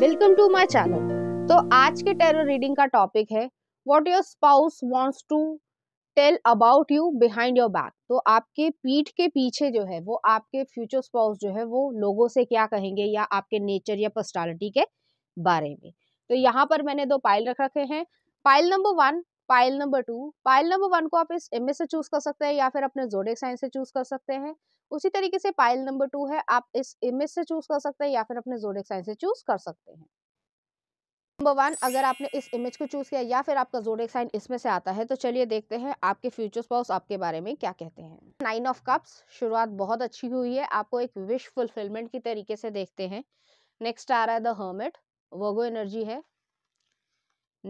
welcome to my channel तो आज के टेरो रीडिंग का टॉपिक है what your spouse wants to tell about you behind your back तो आपके पीठ के पीछे जो है वो आपके फ्यूचर स्पाउस जो है वो लोगों से क्या कहेंगे या आपके नेचर या पर्सनालिटी के बारे में तो यहाँ पर मैंने दो पाइल रख रखे हैं pile number one pile number two pile number one को आप इस एम से चूज कर सकते हैं या फिर अपने जोडेक साइंस से चूज कर सकते हैं उसी तरीके से पाइल नंबर टू है आप इस इमेज से चूज कर सकते हैं या फिर अपने जोडिक साइन से चूज कर सकते हैं नंबर वन अगर आपने इस इमेज को चूज किया या फिर आपका जोडिक साइन इसमें से आता है तो चलिए देखते हैं आपके फ्यूचर स्पाउस आपके बारे में क्या कहते हैं नाइन ऑफ कप्स शुरुआत बहुत अच्छी हुई है आपको एक विश फुलफिलमेंट की तरीके से देखते हैं नेक्स्ट आ रहा है द हर्मेट वर्गो एनर्जी है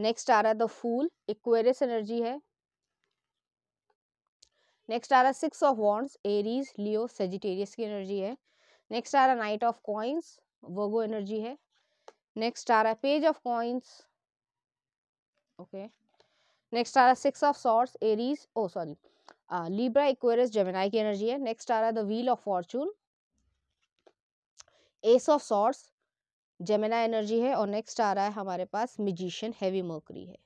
नेक्स्ट आ रहा है द फूल इक्वेरिस एनर्जी है नेक्स्ट आ रहा है six of wands Aries Leo Sagittarius की एनर्जी है नेक्स्ट आ रहा है knight of coins Virgo energy है नेक्स्ट आ रहा है page of coins okay next आ रहा है six of swords Aries oh sorry Libra Aquarius Gemini की एनर्जी है नेक्स्ट आ रहा है the wheel of fortune ace of swords Gemini energy है और नेक्स्ट आ रहा है हमारे पास मिजिशियन हैवी मर्करी है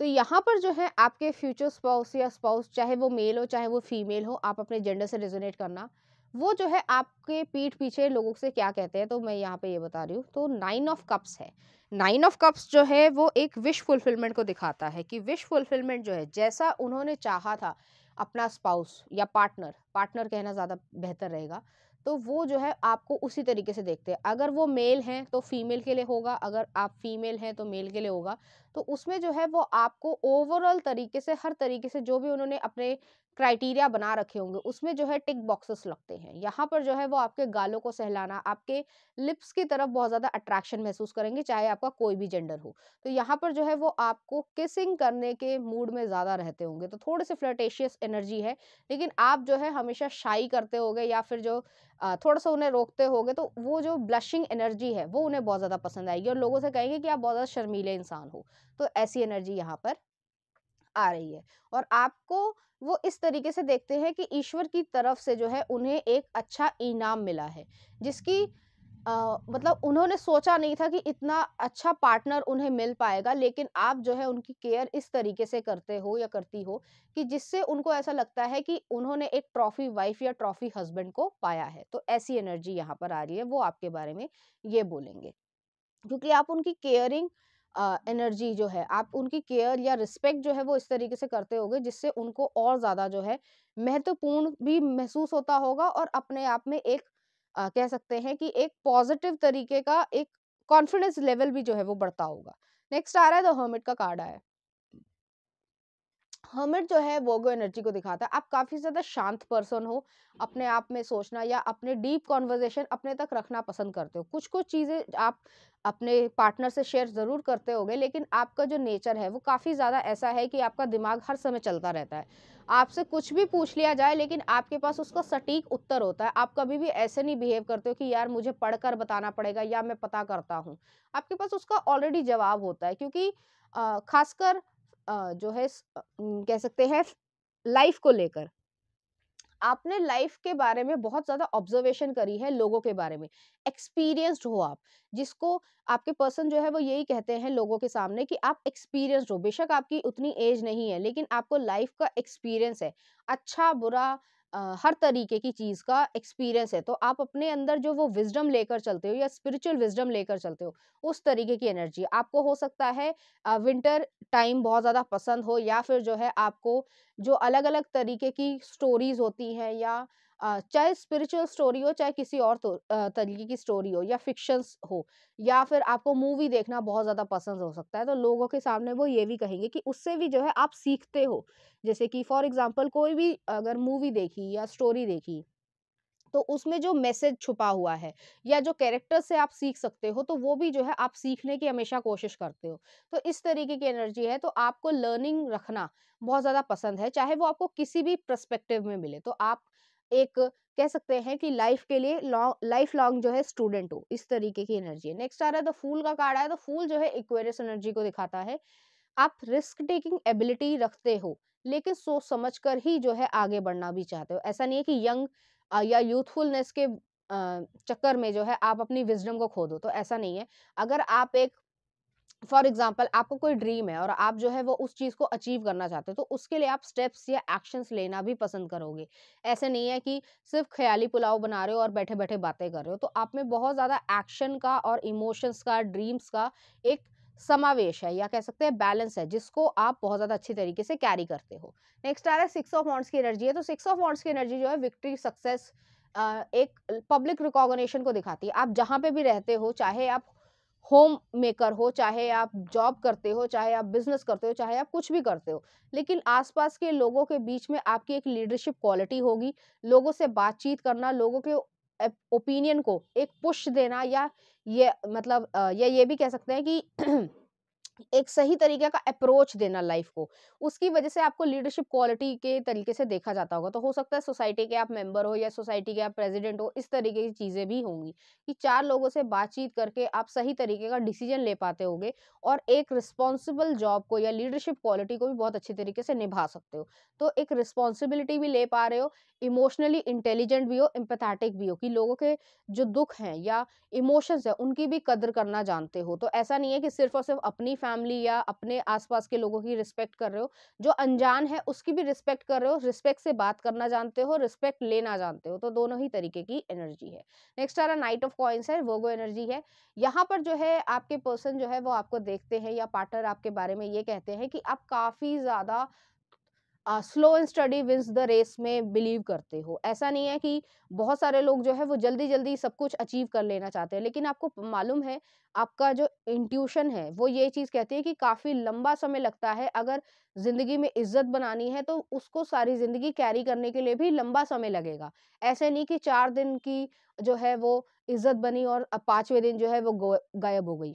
तो यहाँ पर जो है आपके फ्यूचर स्पाउस या स्पाउस चाहे वो मेल हो चाहे वो फीमेल हो आप अपने जेंडर से रेजोनेट करना वो जो है आपके पीठ पीछे लोगों से क्या कहते हैं तो मैं यहाँ पे ये बता रही हूँ तो नाइन ऑफ कप्स है नाइन ऑफ कप्स जो है वो एक विश फुलफिलमेंट को दिखाता है कि विश फुलफिलमेंट जो है जैसा उन्होंने चाहा था अपना स्पाउस या पार्टनर पार्टनर कहना ज़्यादा बेहतर रहेगा तो वो जो है आपको उसी तरीके से देखते हैं अगर वो मेल हैं तो फीमेल के लिए होगा अगर आप फीमेल हैं तो मेल के लिए होगा तो उसमें जो है वो आपको ओवरऑल तरीके से हर तरीके से जो भी उन्होंने अपने क्राइटेरिया बना रखे होंगे उसमें जो है टिक बॉक्सेस लगते हैं यहाँ पर जो है वो आपके गालों को सहलाना आपके लिप्स की तरफ बहुत ज़्यादा अट्रैक्शन महसूस करेंगे चाहे आपका कोई भी जेंडर हो तो यहाँ पर जो है वो आपको किसिंग करने के मूड में ज़्यादा रहते होंगे तो थोड़े से फ्लटेशियस एनर्जी है लेकिन आप जो है हमेशा शाई करते हो या फिर जो थोड़ा सा उन्हें रोकते हो तो वो जो ब्लशिंग एनर्जी है वो उन्हें बहुत ज़्यादा पसंद आएगी और लोगों से कहेंगे कि आप बहुत ज़्यादा शर्मीले इंसान हो तो ऐसी एनर्जी यहाँ पर आ रही है और आपको वो इस तरीके से देखते हैं कि ईश्वर की तरफ से जो है उन्हें एक अच्छा इनाम मिला है जिसकी आ, मतलब उन्होंने सोचा नहीं था कि इतना अच्छा पार्टनर उन्हें मिल पाएगा लेकिन आप जो है उनकी केयर इस तरीके से करते हो या करती हो कि जिससे उनको ऐसा लगता है कि उन्होंने एक ट्रॉफी वाइफ या ट्रॉफी हस्बैंड को पाया है तो ऐसी एनर्जी यहाँ पर आ रही है वो आपके बारे में ये बोलेंगे क्योंकि आप उनकी केयरिंग एनर्जी जो है आप उनकी केयर या रिस्पेक्ट जो है वो इस तरीके से करते हो जिससे उनको और ज़्यादा जो है महत्वपूर्ण भी महसूस होता होगा और अपने आप में एक आ, कह सकते हैं कि एक पॉजिटिव तरीके का एक कॉन्फिडेंस लेवल भी जो है वो बढ़ता होगा नेक्स्ट आ रहा है द हर्मिट का कार्ड आया हर्मिट जो है वोगो एनर्जी को दिखाता है आप काफ़ी ज़्यादा शांत पर्सन हो अपने आप में सोचना या अपने डीप कॉन्वर्जेशन अपने तक रखना पसंद करते हो कुछ कुछ चीज़ें आप अपने पार्टनर से शेयर ज़रूर करते होगे लेकिन आपका जो नेचर है वो काफ़ी ज़्यादा ऐसा है कि आपका दिमाग हर समय चलता रहता है आपसे कुछ भी पूछ लिया जाए लेकिन आपके पास उसका सटीक उत्तर होता है आप कभी भी ऐसे नहीं बिहेव करते हो कि यार मुझे पढ़कर बताना पड़ेगा या मैं पता करता हूँ आपके पास उसका ऑलरेडी जवाब होता है क्योंकि खासकर जो है कह सकते हैं लाइफ को लेकर आपने लाइफ के बारे में बहुत ज़्यादा ऑब्जर्वेशन करी है लोगों के बारे में एक्सपीरियंस्ड हो आप जिसको आपके पर्सन जो है वो यही कहते हैं लोगों के सामने कि आप एक्सपीरियंस्ड हो बेशक आपकी उतनी एज नहीं है लेकिन आपको लाइफ का एक्सपीरियंस है अच्छा बुरा हर तरीके की चीज़ का एक्सपीरियंस है तो आप अपने अंदर जो वो विजडम लेकर चलते हो या स्पिरिचुअल विजडम लेकर चलते हो उस तरीके की एनर्जी आपको हो सकता है विंटर टाइम बहुत ज़्यादा पसंद हो या फिर जो है आपको जो अलग अलग तरीके की स्टोरीज होती हैं या चाहे स्पिरिचुअल स्टोरी हो चाहे किसी और तो, तरीके की स्टोरी हो या फिक्शंस हो या फिर आपको मूवी देखना बहुत ज़्यादा पसंद हो सकता है तो लोगों के सामने वो ये भी कहेंगे कि उससे भी जो है आप सीखते हो जैसे कि फॉर एग्जाम्पल कोई भी अगर मूवी देखी या स्टोरी देखी तो उसमें जो मैसेज छुपा हुआ है या जो कैरेक्टर से आप सीख सकते हो तो वो भी जो है आप सीखने की हमेशा कोशिश करते हो तो इस तरीके की एनर्जी है तो आपको लर्निंग रखना बहुत ज़्यादा पसंद है चाहे वो आपको किसी भी प्रस्पेक्टिव में मिले तो आप एक कह सकते हैं कि लाइफ के लिए लॉन्ग लाइफ लॉन्ग जो है स्टूडेंट हो इस तरीके की एनर्जी है नेक्स्ट आ रहा है तो फूल का कार्ड आया तो फूल जो है इक्वेरियस एनर्जी को दिखाता है आप रिस्क टेकिंग एबिलिटी रखते हो लेकिन सोच समझ कर ही जो है आगे बढ़ना भी चाहते हो ऐसा नहीं है कि यंग या यूथफुलनेस के चक्कर में जो है आप अपनी विजडम को खो दो तो ऐसा नहीं है अगर आप एक फॉर एग्जाम्पल आपको कोई ड्रीम है और आप जो है वो उस चीज़ को अचीव करना चाहते हो तो उसके लिए आप स्टेप्स या एक्शंस लेना भी पसंद करोगे ऐसे नहीं है कि सिर्फ ख्याली पुलाव बना रहे हो और बैठे बैठे बातें कर रहे हो तो आप में बहुत ज़्यादा एक्शन का और इमोशंस का ड्रीम्स का एक समावेश है या कह सकते हैं बैलेंस है जिसको आप बहुत ज़्यादा अच्छी तरीके से कैरी करते हो नेक्स्ट आ रहा है सिक्स ऑफ वॉन्ट्स की एनर्जी है तो सिक्स ऑफ वॉन्ट्स की एनर्जी जो है विक्ट्री सक्सेस एक पब्लिक रिकॉग्निशन को दिखाती है आप जहाँ पे भी रहते हो चाहे आप होम मेकर हो चाहे आप जॉब करते हो चाहे आप बिजनेस करते हो चाहे आप कुछ भी करते हो लेकिन आसपास के लोगों के बीच में आपकी एक लीडरशिप क्वालिटी होगी लोगों से बातचीत करना लोगों के ओपिनियन को एक पुश देना या ये मतलब या ये भी कह सकते हैं कि एक सही तरीके का अप्रोच देना लाइफ को उसकी वजह से आपको लीडरशिप क्वालिटी के तरीके से देखा जाता होगा तो हो सकता है सोसाइटी के आप मेंबर हो या सोसाइटी के आप प्रेसिडेंट हो इस तरीके की चीज़ें भी होंगी कि चार लोगों से बातचीत करके आप सही तरीके का डिसीजन ले पाते होंगे और एक रिस्पॉन्सिबल जॉब को या लीडरशिप क्वालिटी को भी बहुत अच्छे तरीके से निभा सकते हो तो एक रिस्पॉन्सिबिलिटी भी ले पा रहे हो इमोशनली इंटेलिजेंट भी हो एम्पथेटिक भी हो कि लोगों के जो दुख हैं या इमोशंस हैं उनकी भी कदर करना जानते हो तो ऐसा नहीं है कि सिर्फ और सिर्फ अपनी फैमिली या अपने आसपास के लोगों की रिस्पेक्ट कर रहे हो जो अनजान है उसकी भी रिस्पेक्ट कर रहे हो रिस्पेक्ट से बात करना जानते हो रिस्पेक्ट लेना जानते हो तो दोनों ही तरीके की एनर्जी है नेक्स्ट आ रहा नाइट ऑफ कॉइंस है वर्गो एनर्जी है यहाँ पर जो है आपके पर्सन जो है वो आपको देखते हैं या पार्टनर आपके बारे में ये कहते हैं कि आप काफ़ी ज़्यादा slow and steady wins the race में बिलीव करते हो ऐसा नहीं है कि बहुत सारे लोग जो है वो जल्दी जल्दी सब कुछ अचीव कर लेना चाहते हैं लेकिन आपको मालूम है आपका जो इंट्यूशन है वो ये चीज़ कहती है कि काफ़ी लंबा समय लगता है अगर ज़िंदगी में इज्जत बनानी है तो उसको सारी ज़िंदगी कैरी करने के लिए भी लंबा समय लगेगा ऐसे नहीं कि चार दिन की जो है वो इज्जत बनी और पाँचवें दिन जो है वो गायब हो गई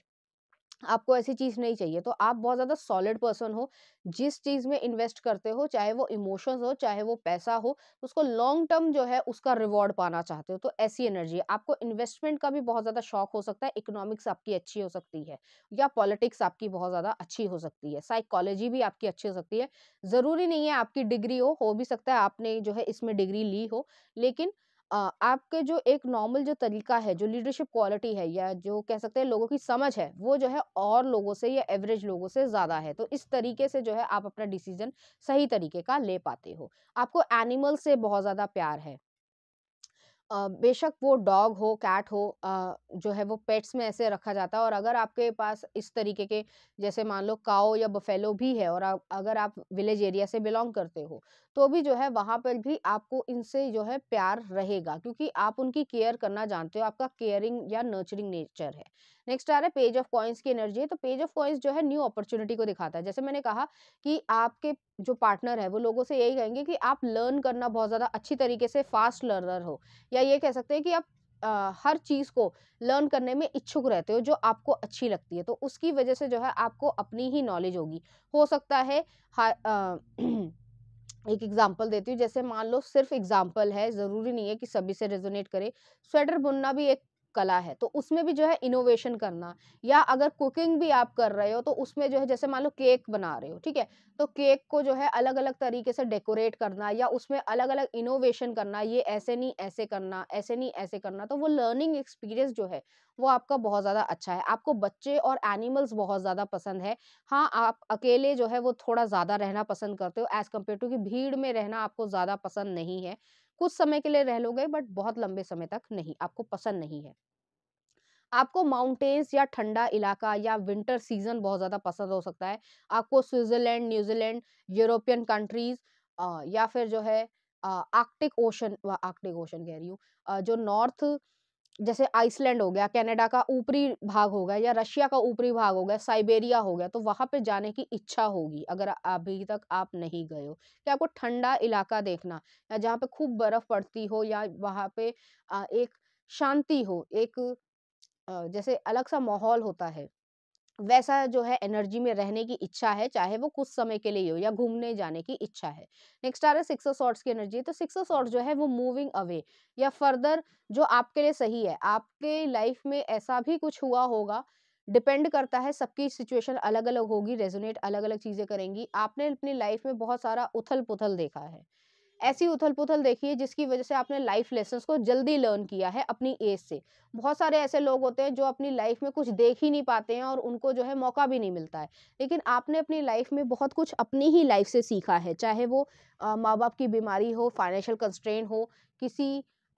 आपको ऐसी चीज़ नहीं चाहिए तो आप बहुत ज़्यादा सॉलिड पर्सन हो जिस चीज़ में इन्वेस्ट करते हो चाहे वो इमोशंस हो चाहे वो पैसा हो उसको लॉन्ग टर्म जो है उसका रिवॉर्ड पाना चाहते हो तो ऐसी एनर्जी आपको इन्वेस्टमेंट का भी बहुत ज़्यादा शौक हो सकता है इकोनॉमिक्स आपकी अच्छी हो सकती है या पॉलिटिक्स आपकी बहुत ज़्यादा अच्छी हो सकती है साइकोलॉजी भी आपकी अच्छी हो सकती है ज़रूरी नहीं है आपकी डिग्री हो हो भी सकता है आपने जो है इसमें डिग्री ली हो लेकिन आपके जो एक नॉर्मल जो तरीका है जो लीडरशिप क्वालिटी है या जो कह सकते हैं लोगों की समझ है वो जो है और लोगों से या एवरेज लोगों से ज़्यादा है तो इस तरीके से जो है आप अपना डिसीजन सही तरीके का ले पाते हो आपको एनिमल से बहुत ज़्यादा प्यार है बेशक वो डॉग हो कैट हो जो है वो पेट्स में ऐसे रखा जाता है और अगर आपके पास इस तरीके के जैसे मान लो काओ या बफेलो भी है और अगर आप विलेज एरिया से बिलोंग करते हो तो भी जो है वहाँ पर भी आपको इनसे जो है प्यार रहेगा क्योंकि आप उनकी केयर करना जानते हो आपका केयरिंग या नर्चरिंग नेचर है नेक्स्ट आ रहा है पेज ऑफ कॉइन्स की एनर्जी तो पेज ऑफ कॉइन्स जो है न्यू अपॉर्चुनिटी को दिखाता है जैसे मैंने कहा कि आपके जो पार्टनर है वो लोगों से यही कहेंगे कि आप लर्न करना बहुत ज़्यादा अच्छी तरीके से फास्ट लर्नर हो या ये कह सकते हैं कि आप आ, हर चीज़ को लर्न करने में इच्छुक रहते हो जो आपको अच्छी लगती है तो उसकी वजह से जो है आपको अपनी ही नॉलेज होगी हो सकता है हा, आ, एक एग्जाम्पल देती हूँ जैसे मान लो सिर्फ एग्जाम्पल है ज़रूरी नहीं है कि सभी से रेजोनेट करे स्वेटर बुनना भी एक कला है तो उसमें भी जो है इनोवेशन करना या अगर कुकिंग भी आप कर रहे हो तो उसमें जो है जैसे मान लो केक बना रहे हो ठीक है तो केक को जो है अलग अलग तरीके से डेकोरेट करना या उसमें अलग अलग इनोवेशन करना ये ऐसे नहीं ऐसे करना ऐसे नहीं ऐसे करना तो वो लर्निंग एक्सपीरियंस जो है वो आपका बहुत ज़्यादा अच्छा है आपको बच्चे और एनिमल्स बहुत ज़्यादा पसंद है हाँ आप अकेले जो है वो थोड़ा ज़्यादा रहना पसंद करते हो एज़ कम्पेयर टू कि भीड़ में रहना आपको ज़्यादा पसंद नहीं है कुछ समय के लिए रह लोगे बट बहुत लंबे समय तक नहीं आपको पसंद नहीं है आपको माउंटेन्स या ठंडा इलाका या विंटर सीजन बहुत ज़्यादा पसंद हो सकता है आपको स्विट्ज़रलैंड न्यूजीलैंड यूरोपियन कंट्रीज या फिर जो है आर्कटिक ओशन आर्कटिक ओशन कह रही हूँ जो नॉर्थ जैसे आइसलैंड हो गया कनाडा का ऊपरी भाग हो गया या रशिया का ऊपरी भाग हो गया साइबेरिया हो गया तो वहाँ पे जाने की इच्छा होगी अगर अभी तक आप नहीं गए हो कि आपको ठंडा इलाका देखना या जहाँ पे खूब बर्फ़ पड़ती हो या वहाँ पे एक शांति हो एक जैसे अलग सा माहौल होता है वैसा जो है एनर्जी में रहने की इच्छा है चाहे वो कुछ समय के लिए हो या घूमने जाने की इच्छा है नेक्स्ट आ रहा है सिक्स ऑफ की एनर्जी तो सिक्स ऑफ सॉर्ट्स जो है वो मूविंग अवे या फर्दर जो आपके लिए सही है आपके लाइफ में ऐसा भी कुछ हुआ होगा डिपेंड करता है सबकी सिचुएशन अलग अलग होगी रेजोनेट अलग अलग चीज़ें करेंगी आपने अपनी लाइफ में बहुत सारा उथल पुथल देखा है ऐसी उथल पुथल देखी है जिसकी वजह से आपने लाइफ लेसन को जल्दी लर्न किया है अपनी एज से बहुत सारे ऐसे लोग होते हैं जो अपनी लाइफ में कुछ देख ही नहीं पाते हैं और उनको जो है मौका भी नहीं मिलता है लेकिन आपने अपनी लाइफ में बहुत कुछ अपनी ही लाइफ से सीखा है चाहे वो माँ बाप की बीमारी हो फाइनेंशियल कंस्ट्रेंट हो किसी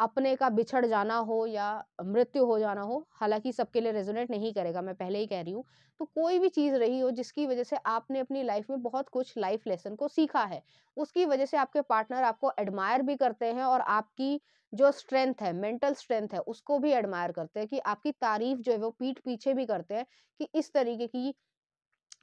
अपने का बिछड़ जाना हो या मृत्यु हो जाना हो हालांकि सबके लिए रेजोनेट नहीं करेगा मैं पहले ही कह रही हूँ तो कोई भी चीज़ रही हो जिसकी वजह से आपने अपनी लाइफ में बहुत कुछ लाइफ लेसन को सीखा है उसकी वजह से आपके पार्टनर आपको एडमायर भी करते हैं और आपकी जो स्ट्रेंथ है मेंटल स्ट्रेंथ है उसको भी एडमायर करते हैं कि आपकी तारीफ जो है वो पीठ पीछे भी करते हैं कि इस तरीके की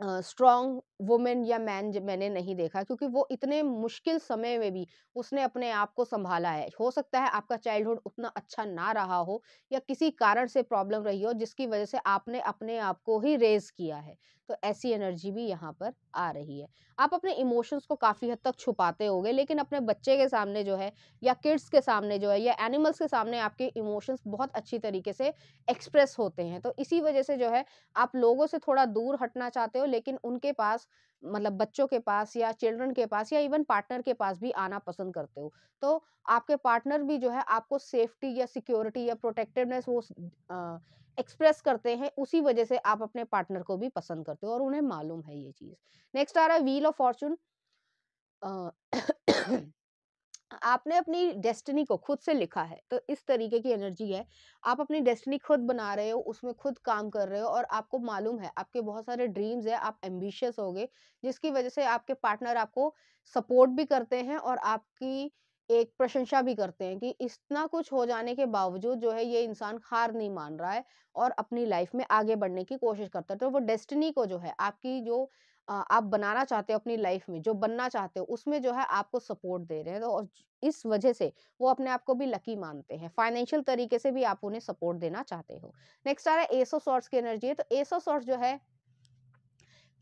स्ट्रॉन्ग वुमेन या मैन मैंने नहीं देखा क्योंकि वो इतने मुश्किल समय में भी उसने अपने आप को संभाला है हो सकता है आपका चाइल्डहुड उतना अच्छा ना रहा हो या किसी कारण से प्रॉब्लम रही हो जिसकी वजह से आपने अपने आप को ही रेज किया है तो ऐसी एनर्जी भी यहाँ पर आ रही है आप अपने इमोशंस को काफ़ी हद तक छुपाते होंगे लेकिन अपने बच्चे के सामने जो है या किड्स के सामने जो है या एनिमल्स के सामने आपके इमोशंस बहुत अच्छी तरीके से एक्सप्रेस होते हैं तो इसी वजह से जो है आप लोगों से थोड़ा दूर हटना चाहते हो लेकिन उनके पास मतलब बच्चों के पास या चिल्ड्रन के पास या इवन पार्टनर के पास भी आना पसंद करते हो तो आपके पार्टनर भी जो है आपको सेफ्टी या सिक्योरिटी या प्रोटेक्टिवनेस वो आ, एक्सप्रेस करते हैं उसी वजह से आप अपने पार्टनर को भी पसंद करते हो और उन्हें मालूम है ये चीज नेक्स्ट आ रहा है व्हील ऑफ फॉर्चून आपने अपनी डेस्टिनी को खुद से लिखा है तो इस तरीके की एनर्जी है आप अपनी डेस्टिनी खुद बना रहे हो उसमें खुद काम कर रहे हो और आपको मालूम है आपके बहुत सारे ड्रीम्स है आप एम्बिशियस हो गए जिसकी वजह से आपके पार्टनर आपको सपोर्ट भी करते हैं और आपकी एक प्रशंसा भी करते हैं कि इतना कुछ हो जाने के बावजूद जो है ये इंसान हार नहीं मान रहा है और अपनी लाइफ में आगे बढ़ने की कोशिश करता है तो वो डेस्टिनी को जो है आपकी जो आप बनाना चाहते हो अपनी लाइफ में जो बनना चाहते हो उसमें जो है आपको सपोर्ट दे रहे हैं तो इस वजह से वो अपने आप को भी लकी मानते हैं फाइनेंशियल तरीके से भी आप उन्हें सपोर्ट देना चाहते हो नेक्स्ट आ रहा है एसो सॉर्ट्स की एनर्जी है तो एसो सॉर्ट्स जो है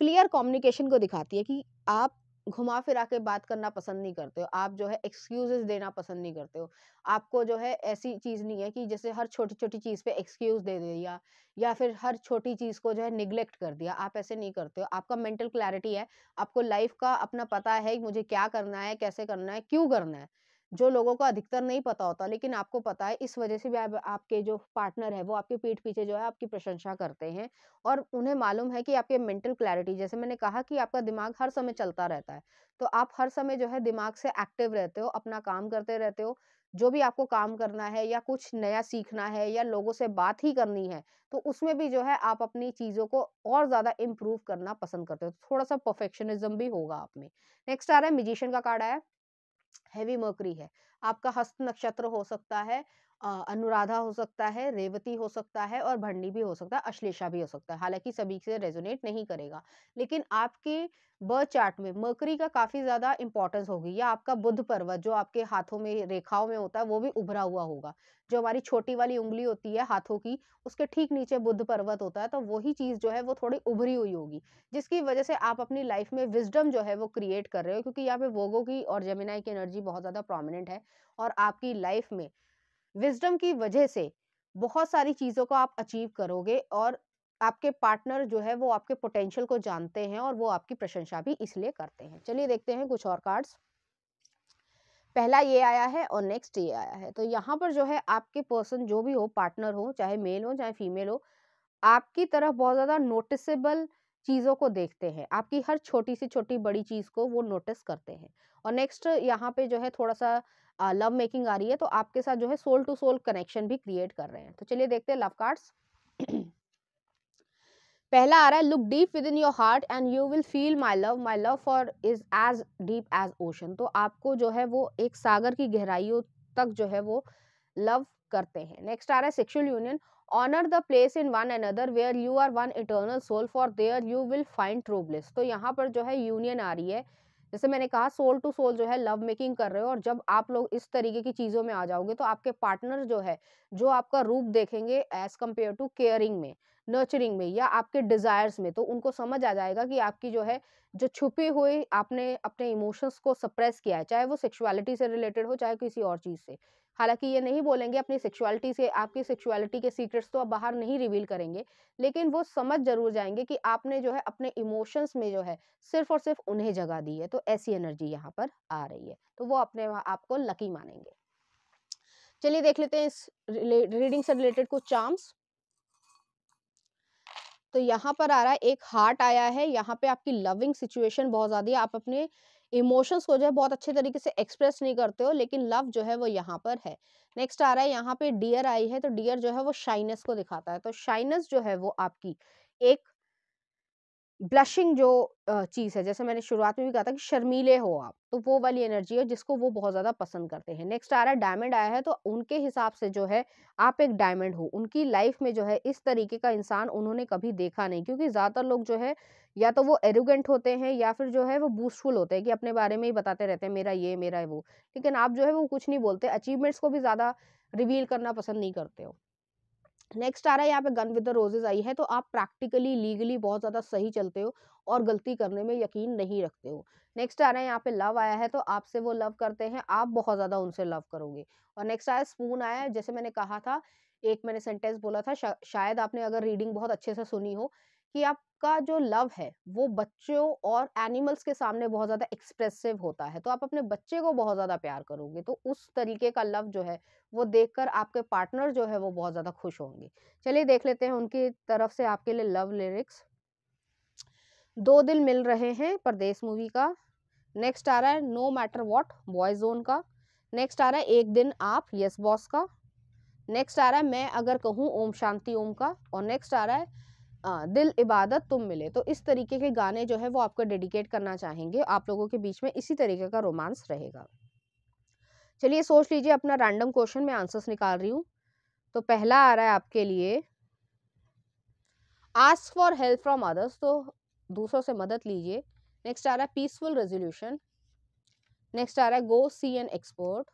क्लियर कम्युनिकेशन को दिखाती है कि आप घुमा फिरा के बात करना पसंद नहीं करते हो आप जो है एक्सक्यूजेस देना पसंद नहीं करते हो आपको जो है ऐसी चीज़ नहीं है कि जैसे हर छोटी छोटी चीज़ पे एक्सक्यूज़ दे दिया या फिर हर छोटी चीज़ को जो है निग्लेक्ट कर दिया आप ऐसे नहीं करते हो आपका मेंटल क्लैरिटी है आपको लाइफ का अपना पता है मुझे क्या करना है कैसे करना है क्यों करना है जो लोगों को अधिकतर नहीं पता होता लेकिन आपको पता है इस वजह से भी आप, आपके जो पार्टनर है वो आपके पीठ पीछे जो है आपकी प्रशंसा करते हैं और उन्हें मालूम है कि आपके मेंटल क्लैरिटी जैसे मैंने कहा कि आपका दिमाग हर समय चलता रहता है तो आप हर समय जो है दिमाग से एक्टिव रहते हो अपना काम करते रहते हो जो भी आपको काम करना है या कुछ नया सीखना है या लोगों से बात ही करनी है तो उसमें भी जो है आप अपनी चीज़ों को और ज़्यादा इम्प्रूव करना पसंद करते हो तो थोड़ा सा परफेक्शनिज्म भी होगा आप में नेक्स्ट आ रहा है म्यूजिशियन का कार्ड आया हैवी मर्करी है आपका हस्त नक्षत्र हो सकता है अनुराधा हो सकता है रेवती हो सकता है और भंडी भी हो सकता है अश्लेषा भी हो सकता है हालांकि सभी से रेजोनेट नहीं करेगा लेकिन आपके बर्थ चार्ट में मकरी का काफ़ी ज़्यादा इंपॉर्टेंस होगी या आपका बुद्ध पर्वत जो आपके हाथों में रेखाओं में होता है वो भी उभरा हुआ होगा जो हमारी छोटी वाली उंगली होती है हाथों की उसके ठीक नीचे बुद्ध पर्वत होता है तो वही चीज़ जो है वो थोड़ी उभरी हुई होगी जिसकी वजह से आप अपनी लाइफ में विजडम जो है वो क्रिएट कर रहे हो क्योंकि यहाँ पे वोगो की और जमिनाई की एनर्जी बहुत ज़्यादा प्रोमिनेंट है और आपकी लाइफ में विजडम की वजह से बहुत सारी चीज़ों को आप अचीव करोगे और आपके पार्टनर जो है वो आपके पोटेंशियल को जानते हैं और वो आपकी प्रशंसा भी इसलिए करते हैं चलिए देखते हैं कुछ और कार्ड्स पहला ये आया है और नेक्स्ट ये आया है तो यहाँ पर जो है आपके पर्सन जो भी हो पार्टनर हो चाहे मेल हो चाहे फीमेल हो आपकी तरफ बहुत ज़्यादा नोटिसेबल चीज़ों को देखते हैं आपकी हर छोटी से छोटी बड़ी चीज़ को वो नोटिस करते हैं और नेक्स्ट यहाँ पे जो है थोड़ा सा लव मेकिंग आ रही है तो आपके साथ जो है सोल टू सोल कनेक्शन भी क्रिएट कर रहे हैं तो चलिए देखते हैं लव कार्ड्स पहला आ रहा है look deep within your heart and you will feel my love my love for is as deep as ocean तो आपको जो है वो एक सागर की गहराइयों तक जो है वो लव करते हैं नेक्स्ट आ रहा है sexual union honour the place in one another where you are one eternal soul for there you will find true bliss तो यहाँ पर जो है यूनियन आ रही है जैसे मैंने कहा सोल टू सोल जो है लव मेकिंग कर रहे हो और जब आप लोग इस तरीके की चीज़ों में आ जाओगे तो आपके पार्टनर जो है जो आपका रूप देखेंगे एज कम्पेयर टू केयरिंग में नर्चरिंग में या आपके डिज़ायर्स में तो उनको समझ आ जाएगा कि आपकी जो है जो छुपी हुई आपने अपने इमोशंस को सप्रेस किया है चाहे वो सेक्सुअलिटी से रिलेटेड हो चाहे किसी और चीज़ से हालांकि ये नहीं बोलेंगे अपनी सेक्सुअलिटी से आपकी सेक्सुअलिटी के सीक्रेट्स तो आप बाहर नहीं रिवील करेंगे लेकिन वो समझ जरूर जाएंगे कि आपने जो है अपने इमोशंस में जो है सिर्फ और सिर्फ उन्हें जगह दी है तो ऐसी एनर्जी यहाँ पर आ रही है तो वो अपने आपको लकी मानेंगे चलिए देख लेते हैं इस रीडिंग से रिलेटेड कुछ चार्म्स तो यहाँ पर आ रहा है एक हार्ट आया है यहाँ पे आपकी लविंग सिचुएशन बहुत ज़्यादा है आप अपने इमोशंस को जो है बहुत अच्छे तरीके से एक्सप्रेस नहीं करते हो लेकिन लव जो है वो यहाँ पर है नेक्स्ट आ रहा है यहाँ पे डियर आई है तो डियर जो है वो शाइनेस को दिखाता है तो शाइनेस जो है वो आपकी एक ब्लशिंग जो चीज़ है जैसे मैंने शुरुआत में भी कहा था कि शर्मीले हो आप तो वो वाली एनर्जी है जिसको वो बहुत ज़्यादा पसंद करते हैं नेक्स्ट आ रहा है डायमंड आया है तो उनके हिसाब से जो है आप एक डायमंड हो उनकी लाइफ में जो है इस तरीके का इंसान उन्होंने कभी देखा नहीं क्योंकि ज़्यादातर लोग जो है या तो वो एरोगेंट होते हैं या फिर जो है वो बूस्टफुल होते हैं कि अपने बारे में ही बताते रहते हैं मेरा ये मेरा वो लेकिन आप जो है वो कुछ नहीं बोलते अचीवमेंट्स को भी ज़्यादा रिवील करना पसंद नहीं करते हो नेक्स्ट आ रहा है यहाँ पे गन विद द रोजेज आई है तो आप प्रैक्टिकली लीगली बहुत ज़्यादा सही चलते हो और गलती करने में यकीन नहीं रखते हो नेक्स्ट आ रहा है यहाँ पे लव आया है तो आपसे वो लव करते हैं आप बहुत ज़्यादा उनसे लव करोगे और नेक्स्ट आया स्पून आया है जैसे मैंने कहा था एक मैंने सेंटेंस बोला था शा, शायद आपने अगर रीडिंग बहुत अच्छे से सुनी हो कि आप आपका जो लव है वो बच्चों और एनिमल्स के सामने बहुत ज़्यादा एक्सप्रेसिव होता है तो आप अपने बच्चे को बहुत ज़्यादा प्यार करोगे तो उस तरीके का लव जो है वो देखकर आपके पार्टनर जो है वो बहुत ज़्यादा खुश होंगे चलिए देख लेते हैं उनकी तरफ से आपके लिए लव लिरिक्स दो दिल मिल रहे हैं परदेश मूवी का नेक्स्ट आ रहा है no matter what Boyzone का नेक्स्ट आ रहा है एक दिन आप यस बॉस का नेक्स्ट आ रहा है मैं अगर कहूँ ओम शांति ओम का और नेक्स्ट आ रहा है आ, दिल इबादत तुम मिले तो इस तरीके के गाने जो है वो आपको डेडिकेट करना चाहेंगे आप लोगों के बीच में इसी तरीके का रोमांस रहेगा चलिए सोच लीजिए अपना रैंडम क्वेश्चन में आंसर्स निकाल रही हूँ तो पहला आ रहा है आपके लिए ask for help from others तो दूसरों से मदद लीजिए नेक्स्ट आ रहा है पीसफुल रेजोल्यूशन नेक्स्ट आ रहा है गो सी एंड एक्सपोर्ट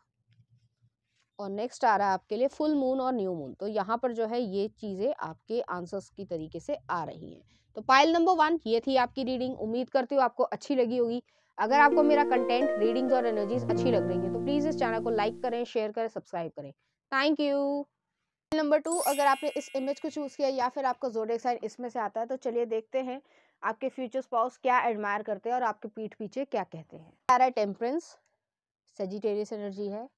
और नेक्स्ट आ रहा है आपके लिए फुल मून और न्यू मून तो यहाँ पर जो है ये चीज़ें आपके आंसर्स की तरीके से आ रही हैं तो पाइल नंबर वन ये थी आपकी रीडिंग उम्मीद करती हूँ आपको अच्छी लगी होगी अगर आपको मेरा कंटेंट रीडिंग्स और एनर्जीज अच्छी लग रही है तो प्लीज़ इस चैनल को लाइक करें शेयर करें सब्सक्राइब करें थैंक यू नंबर टू अगर आपने इस इमेज को चूज़ किया या फिर आपका जोडे साइन इसमें से आता है तो चलिए देखते हैं आपके फ्यूचर स्पाउस क्या एडमायर करते हैं और आपके पीठ पीछे क्या कहते हैं सारा टेम्परेंस सेजिटेरियस एनर्जी है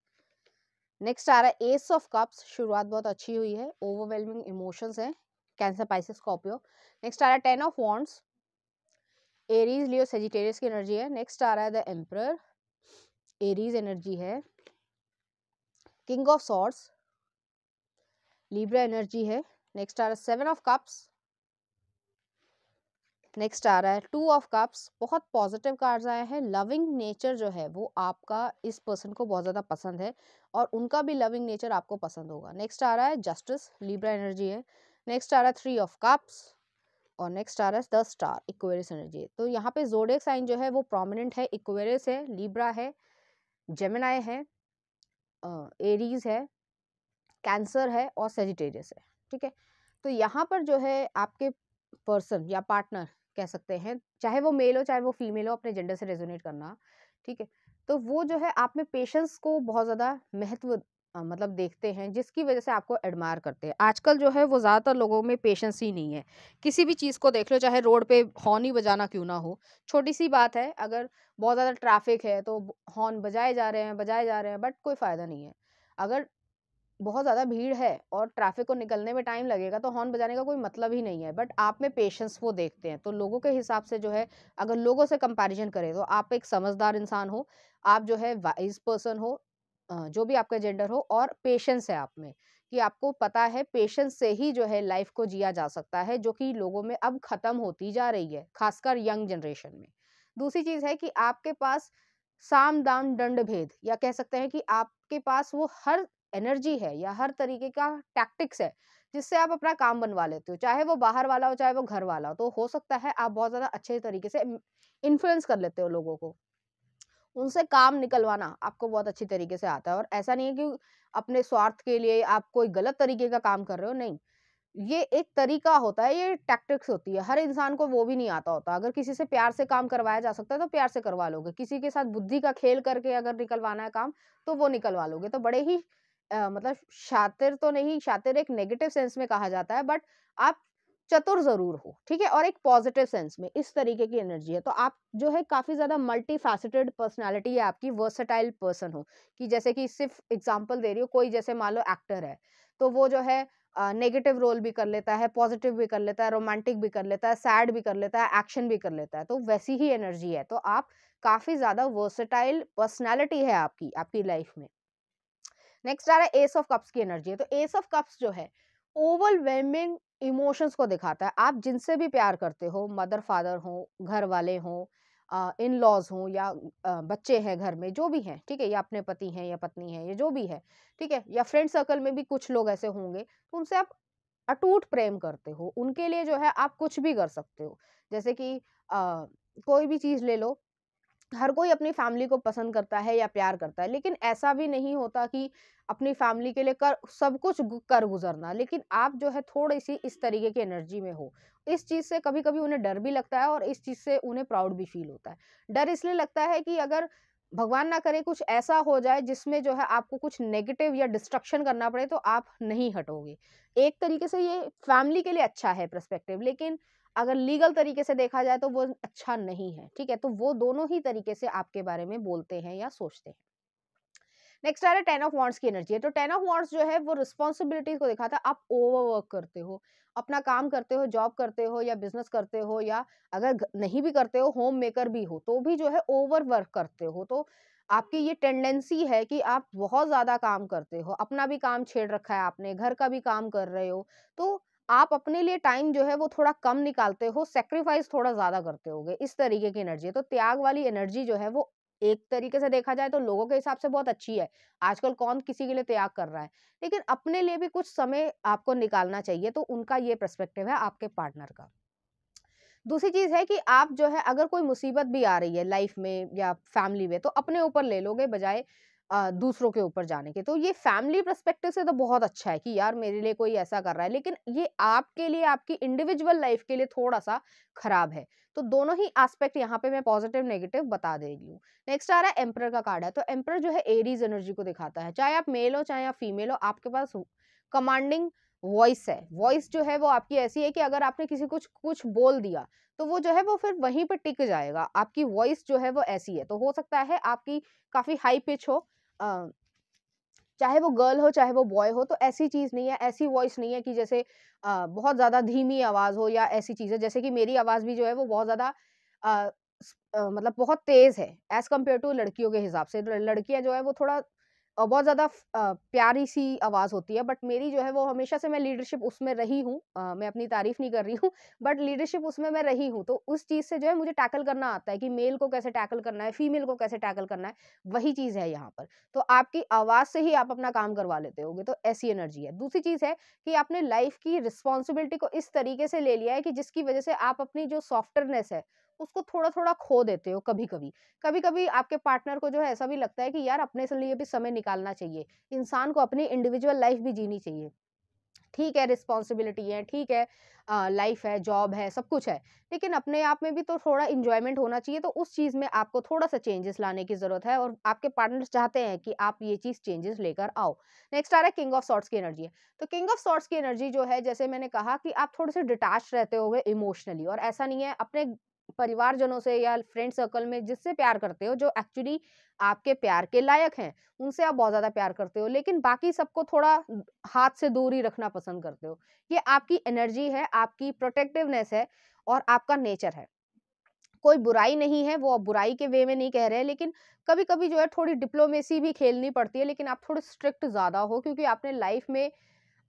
नेक्स्ट आ रहा है एस ऑफ कप्स शुरुआत बहुत अच्छी हुई है ओवरवेलमिंग इमोशंस हैं कैंसर पाइसिस का उपयोग नेक्स्ट आ रहा है ten of wands Aries Leo Sagittarius की एनर्जी है नेक्स्ट आ रहा है द एम्प्रर एरीज एनर्जी है king of swords Libra energy है नेक्स्ट आ रहा है सेवन ऑफ कप्स नेक्स्ट आ रहा है टू ऑफ कप्स बहुत पॉजिटिव कार्ड्स आए हैं लविंग नेचर जो है वो आपका इस पर्सन को बहुत ज़्यादा पसंद है और उनका भी लविंग नेचर आपको पसंद होगा नेक्स्ट आ रहा है जस्टिस लिब्रा एनर्जी है नेक्स्ट आ रहा है थ्री ऑफ कप्स और नेक्स्ट आ रहा है द स्टार इक्वेरियस एनर्जी तो यहाँ पे जोडेक साइन जो है वो प्रोमिनेंट है इक्वेरियस है लिब्रा है जेमिनाई है एरीज है कैंसर है और सेजिटेरियस है ठीक है तो यहाँ पर जो है आपके पर्सन या पार्टनर कह सकते हैं चाहे वो मेल हो चाहे वो फीमेल हो अपने जेंडर से रेजोनेट करना ठीक है तो वो जो है आप में पेशेंस को बहुत ज़्यादा महत्व मतलब देखते हैं जिसकी वजह से आपको एडमायर करते हैं आजकल जो है वो ज़्यादातर लोगों में पेशेंस ही नहीं है किसी भी चीज़ को देख लो चाहे रोड पे हॉर्न ही बजाना क्यों ना हो छोटी सी बात है अगर बहुत ज़्यादा ट्रैफिक है तो हॉर्न बजाए जा रहे हैं बजाए जा रहे हैं बट कोई फ़ायदा नहीं है अगर बहुत ज़्यादा भीड़ है और ट्रैफिक को निकलने में टाइम लगेगा तो हॉर्न बजाने का कोई मतलब ही नहीं है बट आप में पेशेंस वो देखते हैं तो लोगों के हिसाब से जो है अगर लोगों से कंपैरिजन करें तो आप एक समझदार इंसान हो आप जो है वाइज पर्सन हो जो भी आपका जेंडर हो और पेशेंस है आप में कि आपको पता है पेशेंस से ही जो है लाइफ को जिया जा सकता है जो कि लोगों में अब ख़त्म होती जा रही है खासकर यंग जनरेशन में दूसरी चीज़ है कि आपके पास साम दाम दंड भेद या कह सकते हैं कि आपके पास वो हर एनर्जी है या हर तरीके का टैक्टिक्स है जिससे आप अपना काम बनवा लेते हो चाहे वो बाहर वाला हो चाहे वो घर वाला हो तो हो सकता है आप बहुत ज़्यादा अच्छे तरीके से इन्फ्लुएंस कर लेते हो लोगों को उनसे काम निकलवाना आपको बहुत अच्छी तरीके से आता है और ऐसा नहीं है कि अपने स्वार्थ के लिए आप कोई गलत तरीके का काम कर रहे हो नहीं ये एक तरीका होता है ये टैक्टिक्स होती है हर इंसान को वो भी नहीं आता होता अगर किसी से प्यार से काम करवाया जा सकता है तो प्यार से करवा लोगे किसी के साथ बुद्धि का खेल करके अगर निकलवाना है काम तो वो निकलवा लोगे तो बड़े ही आ, मतलब शातिर तो नहीं शातिर एक नेगेटिव सेंस में कहा जाता है बट आप चतुर जरूर हो ठीक है और एक पॉजिटिव सेंस में इस तरीके की एनर्जी है तो आप जो है काफ़ी ज़्यादा मल्टी फैसेटेड पर्सनैलिटी है आपकी वर्सटाइल पर्सन हो कि जैसे कि सिर्फ एग्जाम्पल दे रही हो कोई जैसे मान लो एक्टर है तो वो जो है नेगेटिव uh, रोल भी कर लेता है पॉजिटिव भी कर लेता है रोमांटिक भी कर लेता है सैड भी कर लेता है एक्शन भी कर लेता है तो वैसी ही एनर्जी है तो आप काफ़ी ज़्यादा वर्सेटाइल पर्सनैलिटी है आपकी आपकी लाइफ में नेक्स्ट आ रहा है एस ऑफ कप्स की एनर्जी है तो एस ऑफ कप्स जो है ओवरवेलमिंग इमोशंस को दिखाता है आप जिनसे भी प्यार करते हो मदर फादर हो घर वाले हों इन लॉज हों या आ, बच्चे हैं घर में जो भी हैं ठीक है या अपने पति हैं या पत्नी हैं या जो भी है ठीक है या फ्रेंड सर्कल में भी कुछ लोग ऐसे होंगे तो उनसे आप अटूट प्रेम करते हो उनके लिए जो है आप कुछ भी कर सकते हो जैसे कि आ, कोई भी चीज़ ले लो हर कोई अपनी फैमिली को पसंद करता है या प्यार करता है लेकिन ऐसा भी नहीं होता कि अपनी फैमिली के लिए कर सब कुछ कर गुजरना लेकिन आप जो है थोड़ी सी इस तरीके की एनर्जी में हो इस चीज़ से कभी कभी उन्हें डर भी लगता है और इस चीज़ से उन्हें प्राउड भी फील होता है डर इसलिए लगता है कि अगर भगवान ना करे कुछ ऐसा हो जाए जिसमें जो है आपको कुछ नेगेटिव या डिस्ट्रक्शन करना पड़े तो आप नहीं हटोगे एक तरीके से ये फैमिली के लिए अच्छा है प्रस्पेक्टिव लेकिन अगर लीगल तरीके से देखा जाए तो वो अच्छा नहीं है ठीक है तो वो दोनों ही तरीके से आपके बारे में बोलते हैं या सोचते हैं नेक्स्ट आ रहा है टेन ऑफ वॉन्ट्स की एनर्जी है तो टेन ऑफ वॉन्ट्स जो है वो रिस्पॉन्सिबिलिटीज को दिखाता है आप ओवरवर्क करते हो अपना काम करते हो जॉब करते हो या बिजनेस करते हो या अगर नहीं भी करते हो होम मेकर भी हो तो भी जो है ओवरवर्क करते हो तो आपकी ये टेंडेंसी है कि आप बहुत ज़्यादा काम करते हो अपना भी काम छेड़ रखा है आपने घर का भी काम कर रहे हो तो आप अपने लिए टाइम जो है वो थोड़ा कम निकालते हो सेक्रीफाइस थोड़ा ज़्यादा करते होगे इस तरीके की एनर्जी है तो त्याग वाली एनर्जी जो है वो एक तरीके से देखा जाए तो लोगों के हिसाब से बहुत अच्छी है आजकल कौन किसी के लिए त्याग कर रहा है लेकिन अपने लिए भी कुछ समय आपको निकालना चाहिए तो उनका ये प्रस्पेक्टिव है आपके पार्टनर का दूसरी चीज़ है कि आप जो है अगर कोई मुसीबत भी आ रही है लाइफ में या फैमिली में तो अपने ऊपर ले लोगे बजाय दूसरों के ऊपर जाने के तो ये फैमिली परस्पेक्टिव से तो बहुत अच्छा है कि यार मेरे लिए कोई ऐसा कर रहा है लेकिन ये आपके लिए आपकी इंडिविजुअल लाइफ के लिए थोड़ा सा खराब है तो दोनों ही एस्पेक्ट यहाँ पे मैं पॉजिटिव नेगेटिव बता दे रही हूँ नेक्स्ट आ रहा है एम्पर का कार्ड है तो एम्पर जो है एरीज एनर्जी को दिखाता है चाहे आप मेल हो चाहे आप फीमेल हो आपके पास कमांडिंग वॉइस है वॉइस जो है वो आपकी ऐसी है कि अगर आपने किसी कुछ कुछ बोल दिया तो वो जो है वो फिर वहीं पर टिक जाएगा आपकी वॉइस जो है वो ऐसी है तो हो सकता है आपकी काफ़ी हाई पिच हो चाहे वो गर्ल हो चाहे वो बॉय हो तो ऐसी चीज़ नहीं है ऐसी वॉइस नहीं है कि जैसे बहुत ज़्यादा धीमी आवाज़ हो या ऐसी चीज़ें जैसे कि मेरी आवाज़ भी जो है वो बहुत ज़्यादा मतलब बहुत तेज़ है एज़ कम्पेयर टू लड़कियों के हिसाब से लड़कियाँ जो है वो थोड़ा बहुत ज़्यादा प्यारी सी आवाज़ होती है बट मेरी जो है वो हमेशा से मैं लीडरशिप उसमें रही हूँ मैं अपनी तारीफ़ नहीं कर रही हूँ बट लीडरशिप उसमें मैं रही हूँ तो उस चीज़ से जो है मुझे टैकल करना आता है कि मेल को कैसे टैकल करना है फीमेल को कैसे टैकल करना है वही चीज़ है यहाँ पर तो आपकी आवाज़ से ही आप अपना काम करवा लेते हो तो ऐसी एनर्जी है दूसरी चीज़ है कि आपने लाइफ की रिस्पॉन्सिबिलिटी को इस तरीके से ले लिया है कि जिसकी वजह से आप अपनी जो सॉफ्टनेस है उसको थोड़ा थोड़ा खो देते हो कभी कभी कभी कभी आपके पार्टनर को जो है ऐसा भी लगता है कि यार अपने लिए भी समय निकालना चाहिए इंसान को अपनी इंडिविजुअल लाइफ भी जीनी चाहिए ठीक है रिस्पॉन्सिबिलिटी है ठीक है लाइफ है जॉब है सब कुछ है लेकिन अपने आप में भी तो थोड़ा इन्जॉयमेंट होना चाहिए तो उस चीज़ में आपको थोड़ा सा चेंजेस लाने की ज़रूरत है और आपके पार्टनर्स चाहते हैं कि आप ये चीज़ चेंजेस लेकर आओ नेक्स्ट आ रहा है किंग ऑफ सॉर्ट्स की एनर्जी है तो किंग ऑफ सॉर्ट्स की एनर्जी जो है जैसे मैंने कहा कि आप थोड़े से डिटैच रहते हो इमोशनली और ऐसा नहीं है अपने परिवारजनों से या फ्रेंड सर्कल में जिससे प्यार करते हो जो एक्चुअली आपके प्यार के लायक हैं उनसे आप बहुत ज़्यादा प्यार करते हो लेकिन बाकी सबको थोड़ा हाथ से दूर ही रखना पसंद करते हो ये आपकी एनर्जी है आपकी प्रोटेक्टिवनेस है और आपका नेचर है कोई बुराई नहीं है वो बुराई के वे में नहीं कह रहे हैं लेकिन कभी कभी जो है थोड़ी डिप्लोमेसी भी खेलनी पड़ती है लेकिन आप थोड़े स्ट्रिक्ट ज़्यादा हो क्योंकि आपने लाइफ में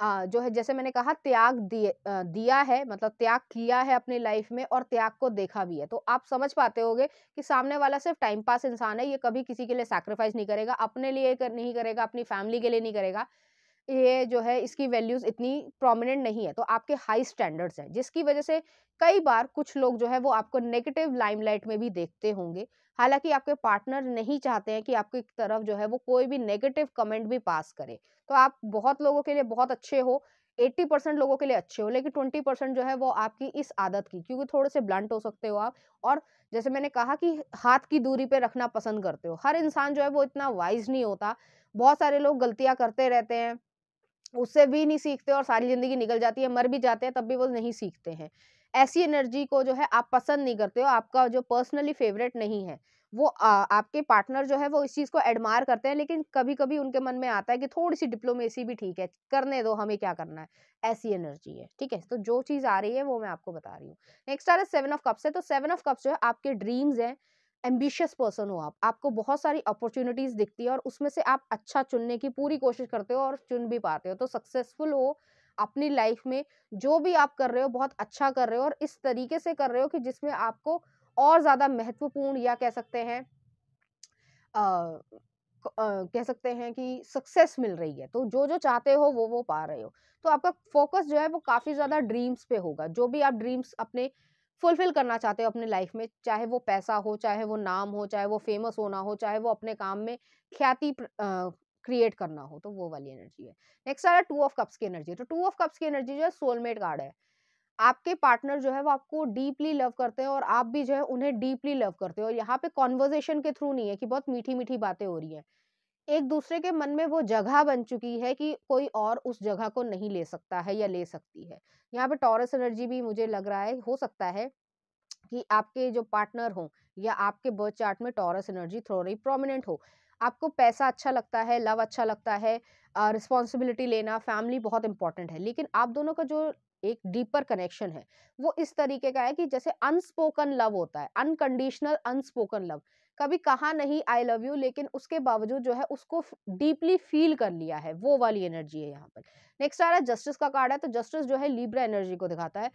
जो है जैसे मैंने कहा त्याग दिए दिया है मतलब त्याग किया है अपनी लाइफ में और त्याग को देखा भी है तो आप समझ पाते होगे कि सामने वाला सिर्फ टाइम पास इंसान है ये कभी किसी के लिए सैक्रिफाइस नहीं करेगा अपने लिए कर, नहीं करेगा अपनी फैमिली के लिए नहीं करेगा ये जो है इसकी वैल्यूज़ इतनी प्रोमिनेंट नहीं है तो आपके हाई स्टैंडर्ड्स हैं जिसकी वजह से कई बार कुछ लोग जो है वो आपको नेगेटिव लाइमलाइट में भी देखते होंगे हालांकि आपके पार्टनर नहीं चाहते हैं कि आपकी तरफ जो है वो कोई भी नेगेटिव कमेंट भी पास करे तो आप बहुत लोगों के लिए बहुत अच्छे हो 80 परसेंट लोगों के लिए अच्छे हो लेकिन 20 परसेंट जो है वो आपकी इस आदत की क्योंकि थोड़े से ब्लंट हो सकते हो आप और जैसे मैंने कहा कि हाथ की दूरी पे रखना पसंद करते हो हर इंसान जो है वो इतना वाइज नहीं होता बहुत सारे लोग गलतियां करते रहते हैं उससे भी नहीं सीखते और सारी ज़िंदगी निकल जाती है मर भी जाते हैं तब भी वो नहीं सीखते हैं ऐसी एनर्जी को जो है आप पसंद नहीं करते हो आपका जो पर्सनली फेवरेट नहीं है वो आ, आपके पार्टनर जो है वो इस चीज़ को एडमायर करते हैं लेकिन कभी कभी उनके मन में आता है कि थोड़ी सी डिप्लोमेसी भी ठीक है करने दो हमें क्या करना है ऐसी एनर्जी है ठीक है तो जो चीज़ आ रही है वो मैं आपको बता रही हूँ नेक्स्ट आ रहा है सेवन ऑफ कप्स है तो सेवन ऑफ कप्स जो है आपके ड्रीम्स हैं एम्बिशियस पर्सन हो आप आपको बहुत सारी अपॉर्चुनिटीज़ दिखती है और उसमें से आप अच्छा चुनने की पूरी कोशिश करते हो और चुन भी पाते हो तो सक्सेसफुल हो अपनी लाइफ में जो भी आप कर रहे हो बहुत अच्छा कर रहे हो और इस तरीके से कर रहे हो कि जिसमें आपको और ज़्यादा महत्वपूर्ण या कह सकते हैं कह सकते हैं कि सक्सेस मिल रही है तो जो जो चाहते हो वो वो पा रहे हो तो आपका फोकस जो है वो काफ़ी ज़्यादा ड्रीम्स पे होगा जो भी आप ड्रीम्स अपने फुलफिल करना चाहते हो अपने लाइफ में चाहे वो पैसा हो चाहे वो नाम हो चाहे वो फेमस होना हो चाहे वो अपने काम में ख्याति क्रिएट करना हो तो वो वाली एनर्जी है नेक्स्ट आ रहा है टू ऑफ कप्स की एनर्जी तो टू ऑफ कप्स की एनर्जी जो है सोलमेट कार्ड है आपके पार्टनर जो है वो आपको डीपली लव करते हैं और आप भी जो है उन्हें डीपली लव करते हो और यहाँ पे कॉन्वर्जेशन के थ्रू नहीं है कि बहुत मीठी मीठी बातें हो रही हैं एक दूसरे के मन में वो जगह बन चुकी है कि कोई और उस जगह को नहीं ले सकता है या ले सकती है यहाँ पे टॉरस एनर्जी भी मुझे लग रहा है हो सकता है कि आपके जो पार्टनर हो या आपके बर्थ चार्ट में टॉरस एनर्जी थोड़ी प्रोमिनेंट हो आपको पैसा अच्छा लगता है लव अच्छा लगता है रिस्पॉन्सिबिलिटी लेना फैमिली बहुत इंपॉर्टेंट है लेकिन आप दोनों का जो एक डीपर कनेक्शन है वो इस तरीके का है कि जैसे अनस्पोकन लव होता है अनकंडीशनल अनस्पोकन लव कभी कहा नहीं आई लव यू लेकिन उसके बावजूद जो है उसको डीपली फील कर लिया है वो वाली एनर्जी है यहाँ पर नेक्स्ट आ रहा है जस्टिस का कार्ड है तो जस्टिस जो है लीब्रा एनर्जी को दिखाता है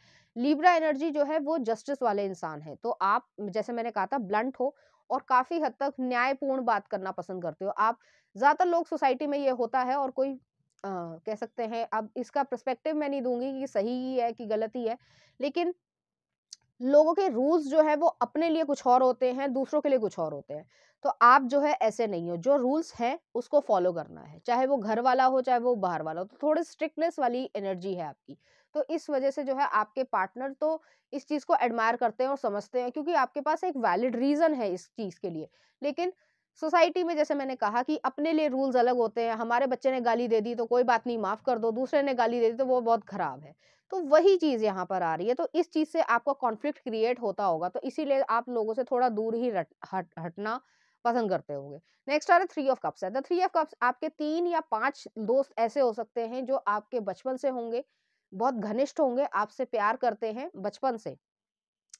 लीब्रा एनर्जी जो है वो जस्टिस वाले इंसान है तो आप जैसे मैंने कहा था ब्लंट हो और काफी हद तक न्यायपूर्ण बात करना पसंद करते हो आप ज्यादातर लोग सोसाइटी में ये होता है और कोई आ, कह सकते हैं अब इसका प्रस्पेक्टिव मैं नहीं दूंगी कि सही ही है कि गलत ही है लेकिन लोगों के रूल्स जो है वो अपने लिए कुछ और होते हैं दूसरों के लिए कुछ और होते हैं तो आप जो है ऐसे नहीं हो जो रूल्स हैं उसको फॉलो करना है चाहे वो घर वाला हो चाहे वो बाहर वाला हो तो थोड़ी स्ट्रिक्टनेस वाली एनर्जी है आपकी तो इस वजह से जो है आपके पार्टनर तो इस चीज़ को एडमायर करते हैं और समझते हैं क्योंकि आपके पास एक वैलिड रीज़न है इस चीज़ के लिए लेकिन सोसाइटी में जैसे मैंने कहा कि अपने लिए रूल्स अलग होते हैं हमारे बच्चे ने गाली दे दी तो कोई बात नहीं माफ़ कर दो दूसरे ने गाली दे दी तो वो बहुत ख़राब है तो वही चीज़ यहाँ पर आ रही है तो इस चीज़ से आपका कॉन्फ्लिक्ट क्रिएट होता होगा तो इसीलिए आप लोगों से थोड़ा दूर ही रट, हट हटना पसंद करते होंगे नेक्स्ट आ रहा है थ्री ऑफ कप्स है द थ्री ऑफ कप्स आपके तीन या पांच दोस्त ऐसे हो सकते हैं जो आपके बचपन से होंगे बहुत घनिष्ठ होंगे आपसे प्यार करते हैं बचपन से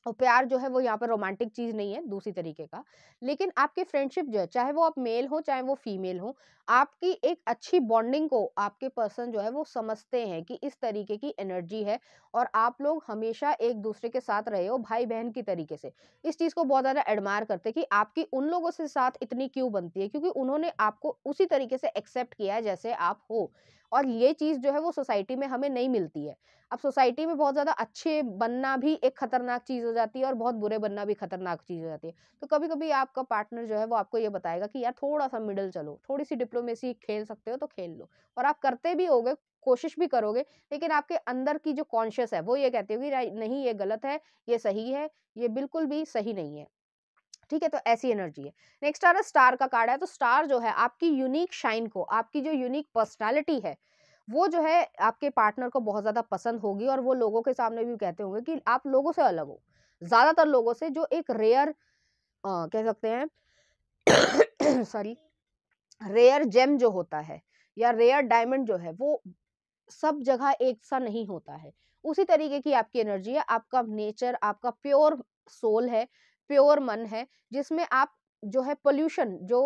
और प्यार जो है वो यहाँ पर रोमांटिक चीज़ नहीं है दूसरी तरीके का लेकिन आपकी फ्रेंडशिप जो है चाहे वो आप मेल हो चाहे वो फीमेल हो आपकी एक अच्छी बॉन्डिंग को आपके पर्सन जो है वो समझते हैं कि इस तरीके की एनर्जी है और आप लोग हमेशा एक दूसरे के साथ रहे हो भाई बहन की तरीके से इस चीज़ को बहुत ज़्यादा एडमायर करते कि आपकी उन लोगों से साथ इतनी क्यों बनती है क्योंकि उन्होंने आपको उसी तरीके से एक्सेप्ट किया है जैसे आप हो और ये चीज़ जो है वो सोसाइटी में हमें नहीं मिलती है अब सोसाइटी में बहुत ज़्यादा अच्छे बनना भी एक खतरनाक चीज़ हो जाती है और बहुत बुरे बनना भी खतरनाक चीज़ हो जाती है तो कभी कभी आपका पार्टनर जो है वो आपको ये बताएगा कि यार थोड़ा सा मिडल चलो थोड़ी सी डिप्लोमेसी खेल सकते हो तो खेल लो और आप करते भी होगे कोशिश भी करोगे लेकिन आपके अंदर की जो कॉन्शियस है वो ये कहते होगी नहीं ये गलत है ये सही है ये बिल्कुल भी सही नहीं है ठीक है तो ऐसी एनर्जी है नेक्स्ट आ रहा स्टार का कार्ड है तो स्टार जो है आपकी यूनिक शाइन को आपकी जो यूनिक पर्सनैलिटी है वो जो है आपके पार्टनर को बहुत ज़्यादा पसंद होगी और वो लोगों के सामने भी कहते होंगे कि आप लोगों से अलग हो ज़्यादातर लोगों से जो एक रेयर कह सकते हैं सॉरी रेयर जेम जो होता है या रेयर डायमंड जो है वो सब जगह एक सा नहीं होता है उसी तरीके की आपकी एनर्जी है आपका नेचर आपका प्योर सोल है प्योर मन है जिसमें आप जो है पोल्यूशन जो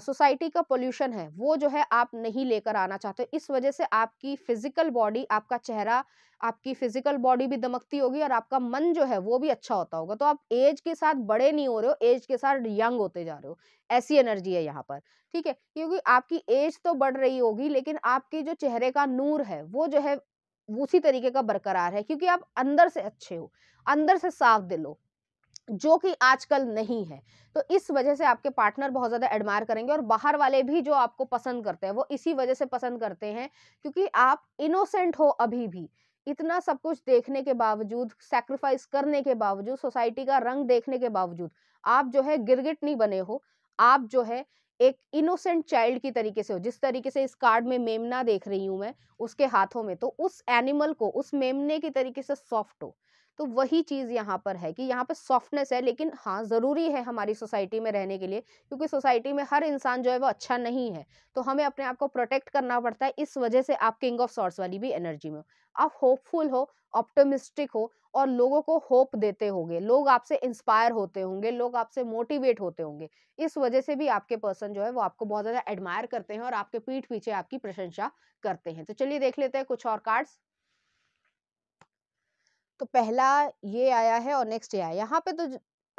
सोसाइटी का पोल्यूशन है वो जो है आप नहीं लेकर आना चाहते इस वजह से आपकी फिजिकल बॉडी आपका चेहरा आपकी फिजिकल बॉडी भी दमकती होगी और आपका मन जो है वो भी अच्छा होता होगा तो आप एज के साथ बड़े नहीं हो रहे हो एज के साथ यंग होते जा रहे हो ऐसी एनर्जी है यहाँ पर ठीक है क्योंकि आपकी एज तो बढ़ रही होगी लेकिन आपके जो चेहरे का नूर है वो जो है उसी तरीके का बरकरार है क्योंकि आप अंदर से अच्छे हो अंदर से साफ दिल हो जो कि आजकल नहीं है तो इस वजह से आपके पार्टनर बहुत ज़्यादा एडमायर करेंगे और बाहर वाले भी जो आपको पसंद करते हैं वो इसी वजह से पसंद करते हैं क्योंकि आप इनोसेंट हो अभी भी इतना सब कुछ देखने के बावजूद सेक्रीफाइस करने के बावजूद सोसाइटी का रंग देखने के बावजूद आप जो है गिरगिट नहीं बने हो आप जो है एक इनोसेंट चाइल्ड की तरीके से हो जिस तरीके से इस कार्ड में मेमना देख रही हूँ मैं उसके हाथों में तो उस एनिमल को उस मेमने की तरीके से सॉफ्ट हो तो वही चीज़ यहाँ पर है कि यहाँ पर सॉफ्टनेस है लेकिन हाँ ज़रूरी है हमारी सोसाइटी में रहने के लिए क्योंकि सोसाइटी में हर इंसान जो है वो अच्छा नहीं है तो हमें अपने आप को प्रोटेक्ट करना पड़ता है इस वजह से आप किंग ऑफ सॉर्ट्स वाली भी एनर्जी में हो आप होपफुल हो ऑप्टोमिस्टिक हो और लोगों को होप देते होंगे लोग आपसे इंस्पायर होते होंगे लोग आपसे मोटिवेट होते होंगे इस वजह से भी आपके पर्सन जो है वो आपको बहुत ज़्यादा एडमायर करते हैं और आपके पीठ पीछे आपकी प्रशंसा करते हैं तो चलिए देख लेते हैं कुछ और कार्ड्स तो पहला ये आया है और नेक्स्ट ये आया यहाँ पे तो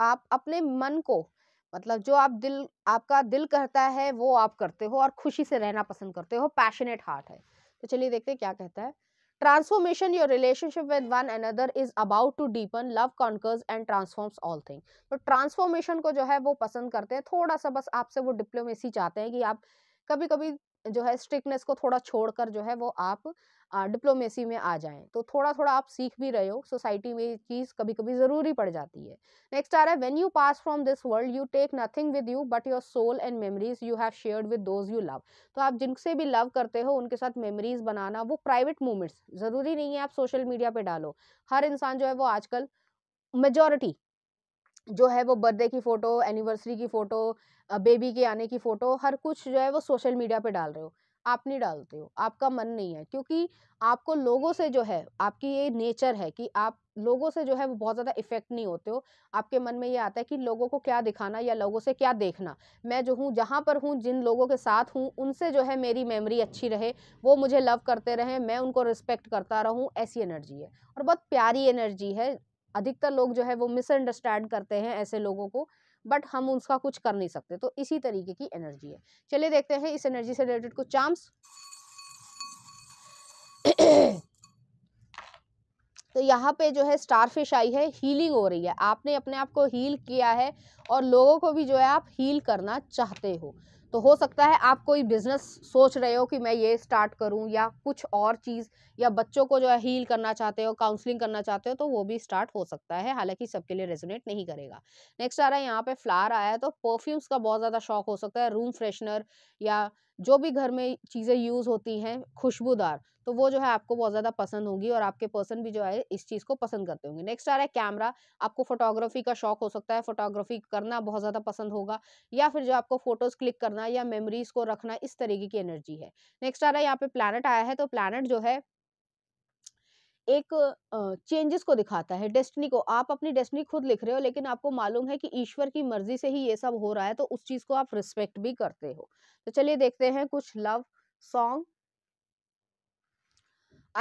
आप अपने मन को मतलब जो आप दिल आपका दिल कहता है वो आप करते हो और खुशी से रहना पसंद करते हो पैशनेट हार्ट है तो चलिए देखते हैं क्या कहता है transformation your relationship with one another is about to deepen love conquers and transforms all thing तो ट्रांसफॉर्मेशन को जो है वो पसंद करते हैं थोड़ा सा बस आपसे वो डिप्लोमेसी चाहते हैं कि आप कभी कभी जो है स्ट्रिकनेस को थोड़ा छोड़कर जो है वो आप डिप्लोमेसी में आ जाएं तो थोड़ा थोड़ा आप सीख भी रहे हो सोसाइटी में ये चीज़ कभी कभी ज़रूरी पड़ जाती है नेक्स्ट आ रहा है when you pass from this world you take nothing with you but your soul and memories you have shared with those you love तो आप जिनसे भी लव करते हो उनके साथ मेमोरीज बनाना वो प्राइवेट मोमेंट्स ज़रूरी नहीं है आप सोशल मीडिया पर डालो हर इंसान जो है वो आजकल मेजोरिटी जो है वो बर्थडे की फ़ोटो एनिवर्सरी की फ़ोटो बेबी के आने की फ़ोटो हर कुछ जो है वो सोशल मीडिया पे डाल रहे हो आप नहीं डालते हो आपका मन नहीं है क्योंकि आपको लोगों से जो है आपकी ये नेचर है कि आप लोगों से जो है वो बहुत ज़्यादा इफेक्ट नहीं होते हो आपके मन में ये आता है कि लोगों को क्या दिखाना या लोगों से क्या देखना मैं जो हूँ जहाँ पर हूँ जिन लोगों के साथ हूँ उनसे जो है मेरी मेमोरी अच्छी रहे वो मुझे लव करते रहें मैं उनको रिस्पेक्ट करता रहूँ ऐसी एनर्जी है और बहुत प्यारी एनर्जी है अधिकतर लोग जो है वो मिसअंडरस्टैंड करते हैं ऐसे लोगों को बट हम उसका कुछ कर नहीं सकते तो इसी तरीके की एनर्जी है चलिए देखते हैं इस एनर्जी से रिलेटेड कुछ चांस तो यहाँ पे जो है स्टारफिश आई है हीलिंग हो रही है आपने अपने आप को हील किया है और लोगों को भी जो है आप हील करना चाहते हो तो हो सकता है आप कोई बिजनेस सोच रहे हो कि मैं ये स्टार्ट करूं या कुछ और चीज़ या बच्चों को जो है हील करना चाहते हो काउंसलिंग करना चाहते हो तो वो भी स्टार्ट हो सकता है हालांकि सबके लिए रेजोनेट नहीं करेगा नेक्स्ट आ रहा है यहाँ पे फ्लावर आया है तो परफ्यूम्स का बहुत ज़्यादा शौक हो सकता है रूम फ्रेशनर या जो भी घर में चीज़ें यूज़ होती हैं खुशबूदार तो वो जो है आपको बहुत ज़्यादा पसंद होगी और आपके पर्सन भी जो है इस चीज़ को पसंद करते होंगे नेक्स्ट आ रहा है कैमरा आपको फोटोग्राफी का शौक हो सकता है फोटोग्राफी करना बहुत ज़्यादा पसंद होगा या फिर जो आपको फोटोज़ क्लिक करना या मेमोरीज को रखना इस तरीके की एनर्जी है नेक्स्ट आ रहा है यहाँ पे प्लानट आया है तो प्लानट जो है एक चेंजेस को दिखाता है डेस्टिनी को आप अपनी डेस्टिनी खुद लिख रहे हो लेकिन आपको मालूम है कि ईश्वर की मर्जी से ही ये सब हो रहा है तो उस चीज को आप रिस्पेक्ट भी करते हो तो चलिए देखते हैं कुछ love song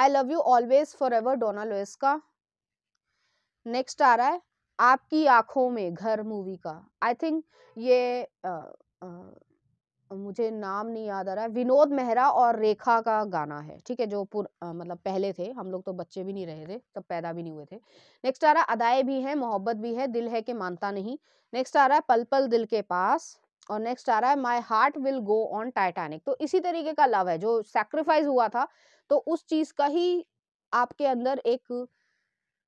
I love you always forever Donna Lewis का नेक्स्ट आ रहा है आपकी आंखों में घर मूवी का आई थिंक ये आ, आ, मुझे नाम नहीं याद आ रहा है विनोद मेहरा और रेखा का गाना है ठीक है जो पुर आ, मतलब पहले थे हम लोग तो बच्चे भी नहीं रहे थे तब पैदा भी नहीं हुए थे नेक्स्ट आ रहा अदाए भी है मोहब्बत भी है दिल है कि मानता नहीं नेक्स्ट आ रहा है पल पल दिल के पास और नेक्स्ट आ रहा है my heart will go on Titanic तो इसी तरीके का लव है जो सेक्रीफाइस हुआ था तो उस चीज़ का ही आपके अंदर एक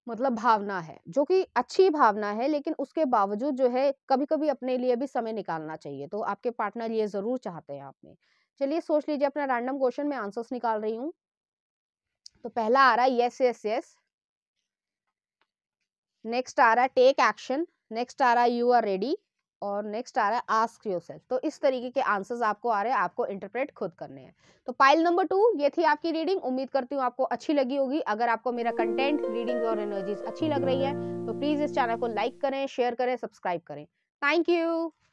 मतलब भावना है जो कि अच्छी भावना है लेकिन उसके बावजूद जो है कभी कभी अपने लिए भी समय निकालना चाहिए तो आपके पार्टनर ये जरूर चाहते हैं आपने चलिए सोच लीजिए अपना रैंडम क्वेश्चन में आंसर्स निकाल रही हूँ तो पहला आ रहा है यस यस यस नेक्स्ट आ रहा है टेक एक्शन नेक्स्ट आ रहा है यू आर रेडी और नेक्स्ट आ रहा है आस्क योरसेल्फ तो इस तरीके के आंसर्स आपको आ रहे हैं आपको इंटरप्रेट खुद करने हैं तो पाइल नंबर टू ये थी आपकी रीडिंग उम्मीद करती हूँ आपको अच्छी लगी होगी अगर आपको मेरा कंटेंट रीडिंग और एनर्जीज अच्छी लग रही है तो प्लीज़ इस चैनल को लाइक करें शेयर करें सब्सक्राइब करें थैंक यू